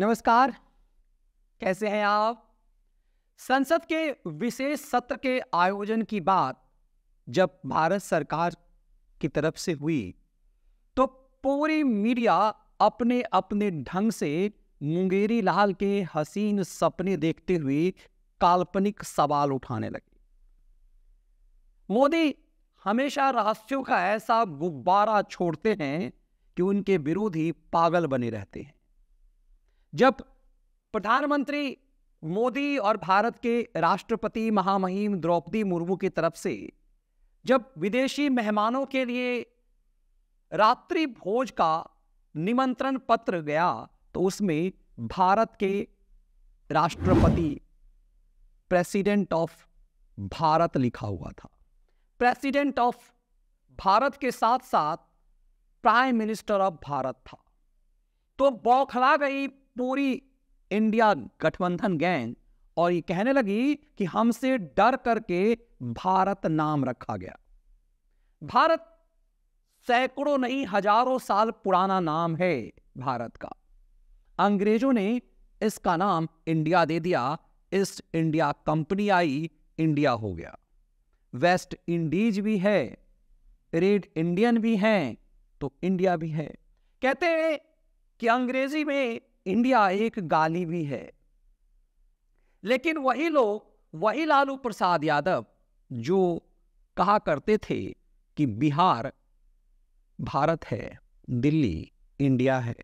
नमस्कार कैसे हैं आप संसद के विशेष सत्र के आयोजन की बात जब भारत सरकार की तरफ से हुई तो पूरी मीडिया अपने अपने ढंग से मुंगेरी लाल के हसीन सपने देखते हुए काल्पनिक सवाल उठाने लगे मोदी हमेशा राष्ट्रों का ऐसा गुब्बारा छोड़ते हैं कि उनके विरोधी पागल बने रहते हैं जब प्रधानमंत्री मोदी और भारत के राष्ट्रपति महामहिम द्रौपदी मुर्मू की तरफ से जब विदेशी मेहमानों के लिए रात्रि भोज का निमंत्रण पत्र गया तो उसमें भारत के राष्ट्रपति प्रेसिडेंट ऑफ भारत लिखा हुआ था प्रेसिडेंट ऑफ भारत के साथ साथ प्राइम मिनिस्टर ऑफ भारत था तो बौखला गई पूरी इंडिया गठबंधन गैंग और ये कहने लगी कि हमसे डर करके भारत नाम रखा गया भारत सैकड़ों नहीं हजारों साल पुराना नाम है भारत का अंग्रेजों ने इसका नाम इंडिया दे दिया ईस्ट इंडिया कंपनी आई इंडिया हो गया वेस्ट इंडीज भी है रेड इंडियन भी हैं तो इंडिया भी है कहते हैं कि अंग्रेजी में इंडिया एक गाली भी है लेकिन वही लोग वही लालू प्रसाद यादव जो कहा करते थे कि बिहार भारत है दिल्ली इंडिया है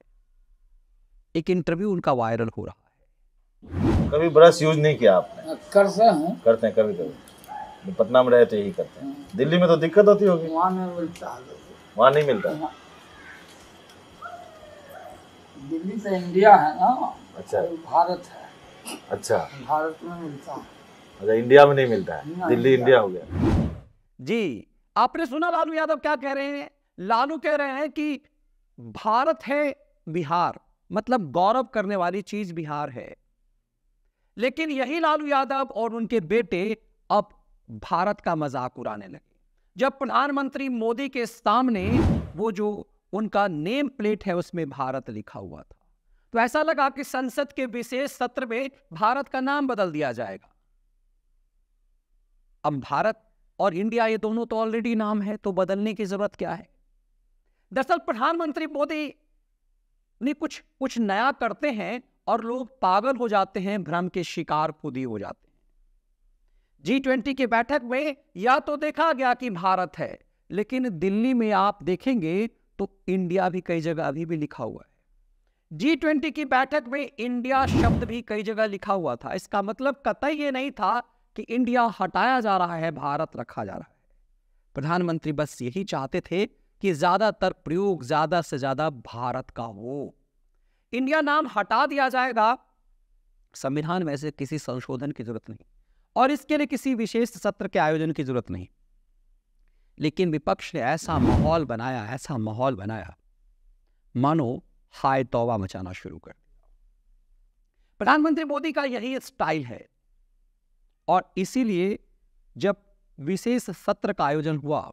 एक इंटरव्यू उनका वायरल हो रहा है कभी ब्रश यूज नहीं किया आपने करते हैं करते हैं कभी कभी तो पटना में रहते यही करते हैं दिल्ली में तो दिक्कत होती होगी वहाँ नहीं मिलता वहाँ नहीं मिलता दिल्ली से इंडिया है ना अच्छा तो भारत है अच्छा भारत में मिलता है अच्छा इंडिया में नहीं मिलता है दिल्ली इंडिया हो गया जी आपने सुना लालू यादव क्या कह रहे हैं लालू कह रहे हैं कि भारत है बिहार मतलब गौरव करने वाली चीज बिहार है लेकिन यही लालू यादव और उनके बेटे अब भारत का मजाक उड़ाने लगे जब प्रधानमंत्री मोदी के सामने वो जो उनका नेम प्लेट है उसमें भारत लिखा हुआ था तो ऐसा लगा कि संसद के विशेष सत्र में भारत का नाम बदल दिया जाएगा अब भारत और इंडिया ये दोनों तो ऑलरेडी नाम है तो बदलने की जरूरत क्या है दरअसल प्रधानमंत्री मोदी ने कुछ कुछ नया करते हैं और लोग पागल हो जाते हैं भ्रम के शिकार खुद ही हो जाते हैं जी ट्वेंटी की बैठक में या तो देखा गया कि भारत है लेकिन दिल्ली में आप देखेंगे तो इंडिया भी कई जगह अभी भी लिखा हुआ है जी ट्वेंटी की बैठक में इंडिया शब्द भी कई जगह लिखा हुआ था इसका मतलब कतई ये नहीं था कि इंडिया हटाया जा रहा है भारत रखा जा रहा है प्रधानमंत्री बस यही चाहते थे कि ज्यादातर प्रयोग ज्यादा से ज्यादा भारत का हो इंडिया नाम हटा दिया जाएगा संविधान में से किसी संशोधन की जरूरत नहीं और इसके लिए किसी विशेष सत्र के आयोजन की जरूरत नहीं लेकिन विपक्ष ने ऐसा माहौल बनाया ऐसा माहौल बनाया मानो हाय तोबा मचाना शुरू कर दिया प्रधानमंत्री मोदी का यही स्टाइल है और इसीलिए जब विशेष सत्र का आयोजन हुआ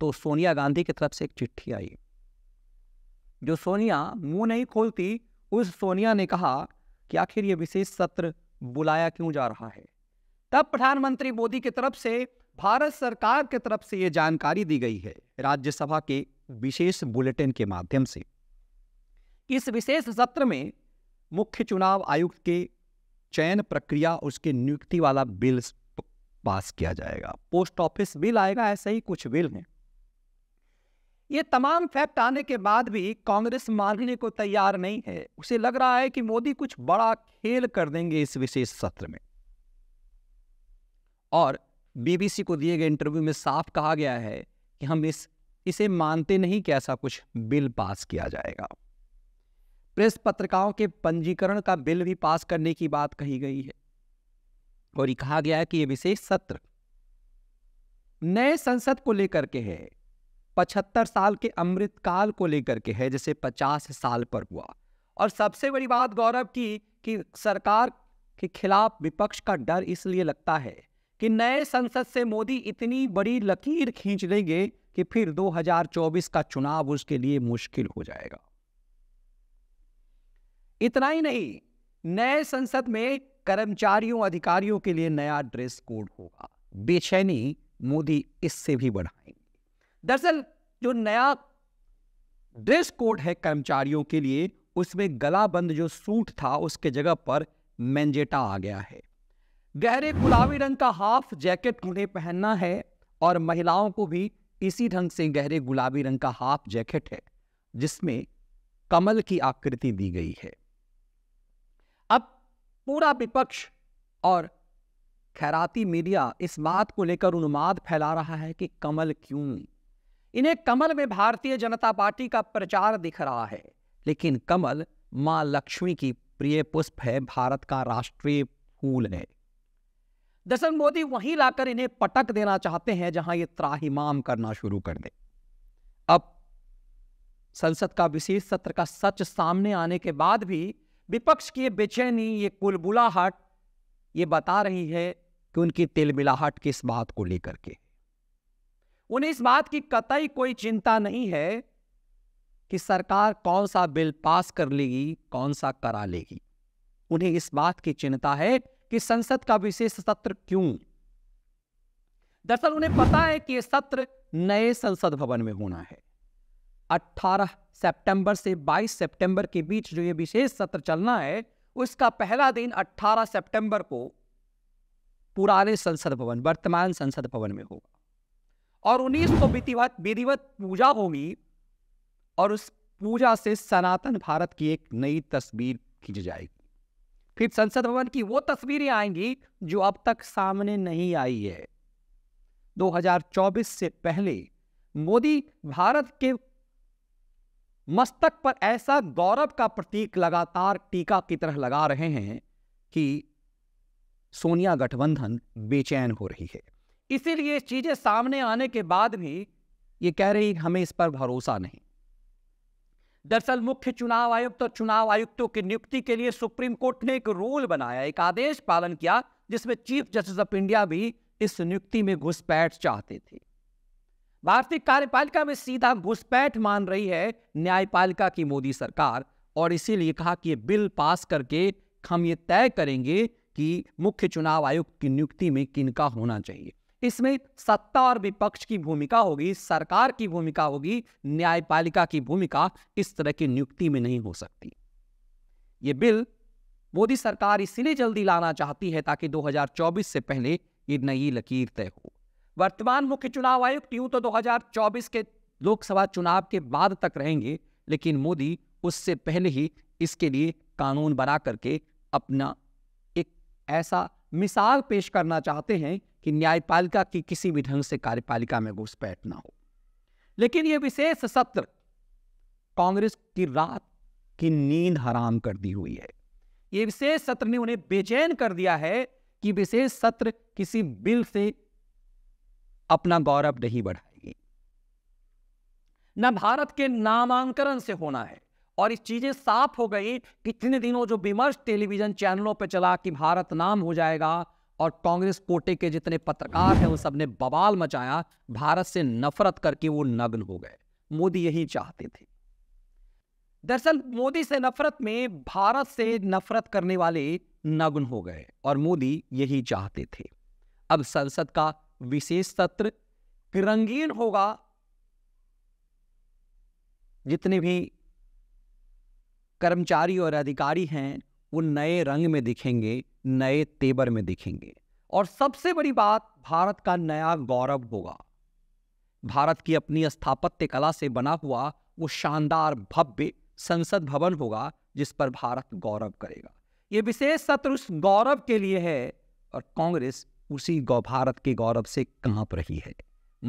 तो सोनिया गांधी की तरफ से एक चिट्ठी आई जो सोनिया मुंह नहीं खोलती उस सोनिया ने कहा कि आखिर यह विशेष सत्र बुलाया क्यों जा रहा है तब प्रधानमंत्री मोदी की तरफ से भारत सरकार की तरफ से यह जानकारी दी गई है राज्यसभा के विशेष बुलेटिन के माध्यम से इस विशेष सत्र में मुख्य चुनाव आयुक्त के चयन प्रक्रिया उसके नियुक्ति वाला बिल पास किया जाएगा पोस्ट ऑफिस बिल आएगा ऐसे ही कुछ बिल है ये तमाम फैक्ट आने के बाद भी कांग्रेस मानने को तैयार नहीं है उसे लग रहा है कि मोदी कुछ बड़ा खेल कर देंगे इस विशेष सत्र में और बीबीसी को दिए गए इंटरव्यू में साफ कहा गया है कि हम इस इसे मानते नहीं कि ऐसा कुछ बिल पास किया जाएगा प्रेस पत्रिकाओं के पंजीकरण का बिल भी पास करने की बात कही गई है और ये कहा गया है कि यह विशेष सत्र नए संसद को लेकर के है पचहत्तर साल के अमृतकाल को लेकर के है जैसे पचास साल पर हुआ और सबसे बड़ी बात गौरव की कि सरकार के खिलाफ विपक्ष का डर इसलिए लगता है कि नए संसद से मोदी इतनी बड़ी लकीर खींच लेंगे कि फिर 2024 का चुनाव उसके लिए मुश्किल हो जाएगा इतना ही नहीं नए संसद में कर्मचारियों अधिकारियों के लिए नया ड्रेस कोड होगा बेचैनी मोदी इससे भी बढ़ाएंगे दरअसल जो नया ड्रेस कोड है कर्मचारियों के लिए उसमें गला बंद जो सूट था उसके जगह पर मैंजेटा आ गया है गहरे गुलाबी रंग का हाफ जैकेट उन्हें पहनना है और महिलाओं को भी इसी ढंग से गहरे गुलाबी रंग का हाफ जैकेट है जिसमें कमल की आकृति दी गई है अब पूरा विपक्ष और खैराती मीडिया इस बात को लेकर उन्माद फैला रहा है कि कमल क्यों इन्हें कमल में भारतीय जनता पार्टी का प्रचार दिख रहा है लेकिन कमल मां लक्ष्मी की प्रिय पुष्प है भारत का राष्ट्रीय फूल है दरअसल मोदी वहीं लाकर इन्हें पटक देना चाहते हैं जहां ये त्राहिमाम करना शुरू कर दे अब संसद का विशेष सत्र का सच सामने आने के बाद भी विपक्ष की ये बेचैनी ये कुलबुलाहट ये बता रही है कि उनकी तिलमिलाहट किस बात को लेकर के उन्हें इस बात की कतई कोई चिंता नहीं है कि सरकार कौन सा बिल पास कर लेगी कौन सा करा लेगी उन्हें इस बात की चिंता है कि संसद का विशेष सत्र क्यों दरअसल उन्हें पता है कि यह सत्र नए संसद भवन में होना है 18 सितंबर से 22 सितंबर के बीच जो ये विशेष सत्र चलना है उसका पहला दिन 18 सितंबर को पुराने संसद भवन वर्तमान संसद भवन में होगा और उन्नीस को विधिवत विधिवत पूजा होगी और उस पूजा से सनातन भारत की एक नई तस्वीर खींच जाएगी फिर संसद भवन की वो तस्वीरें आएंगी जो अब तक सामने नहीं आई है 2024 से पहले मोदी भारत के मस्तक पर ऐसा गौरव का प्रतीक लगातार टीका की तरह लगा रहे हैं कि सोनिया गठबंधन बेचैन हो रही है इसीलिए चीजें सामने आने के बाद भी ये कह रही हमें इस पर भरोसा नहीं दरअसल मुख्य चुनाव आयुक्त और चुनाव आयुक्तों की नियुक्ति के लिए सुप्रीम कोर्ट ने एक रूल बनाया एक आदेश पालन किया जिसमें चीफ जस्टिस ऑफ इंडिया भी इस नियुक्ति में घुसपैठ चाहते थे भारतीय कार्यपालिका में सीधा घुसपैठ मान रही है न्यायपालिका की मोदी सरकार और इसीलिए कहा कि ये बिल पास करके हम ये तय करेंगे कि मुख्य चुनाव आयुक्त की नियुक्ति में किनका होना चाहिए इसमें सत्ता और विपक्ष की भूमिका होगी सरकार की भूमिका होगी न्यायपालिका की भूमिका इस तरह की नियुक्ति में नहीं हो सकती ये बिल मोदी सरकार इसलिए जल्दी लाना चाहती है ताकि 2024 से पहले ये नई लकीर तय हो वर्तमान मुख्य चुनाव आयुक्त यूं तो 2024 के लोकसभा चुनाव के बाद तक रहेंगे लेकिन मोदी उससे पहले ही इसके लिए कानून बना करके अपना एक ऐसा मिसाल पेश करना चाहते हैं कि न्यायपालिका की किसी भी ढंग से कार्यपालिका में घुसपैठ ना हो लेकिन यह विशेष सत्र कांग्रेस की रात की नींद हराम कर दी हुई है यह विशेष सत्र ने उन्हें बेचैन कर दिया है कि विशेष सत्र किसी बिल से अपना गौरव नहीं बढ़ाएगी न भारत के नामांकन से होना है और इस चीजें साफ हो गई कितने दिनों जो विमर्श टेलीविजन चैनलों पर चला कि भारत नाम हो जाएगा और कांग्रेस कोटे के जितने पत्रकार हैं उन सब ने बवाल मचाया भारत से नफरत करके वो नग्न हो गए मोदी यही चाहते थे दरअसल मोदी से नफरत में भारत से नफरत करने वाले नग्न हो गए और मोदी यही चाहते थे अब संसद का विशेष सत्र रंगीन होगा जितने भी कर्मचारी और अधिकारी हैं वो नए रंग में दिखेंगे नए तेबर में दिखेंगे और सबसे बड़ी बात भारत का नया गौरव होगा भारत की अपनी स्थापत्य कला से बना हुआ वो शानदार भव्य संसद भवन होगा जिस पर भारत गौरव करेगा ये विशेष सत्र उस गौरव के लिए है और कांग्रेस उसी गौ भारत के गौरव से कांप रही है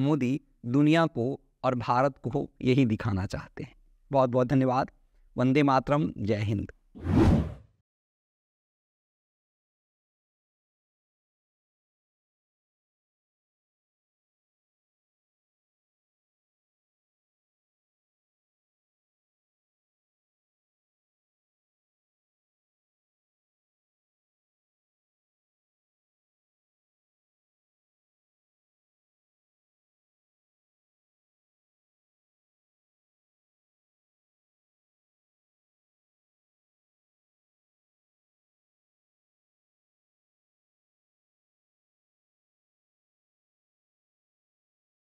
मोदी दुनिया को और भारत को यही दिखाना चाहते हैं बहुत बहुत धन्यवाद वंदे मातरम जय हिंद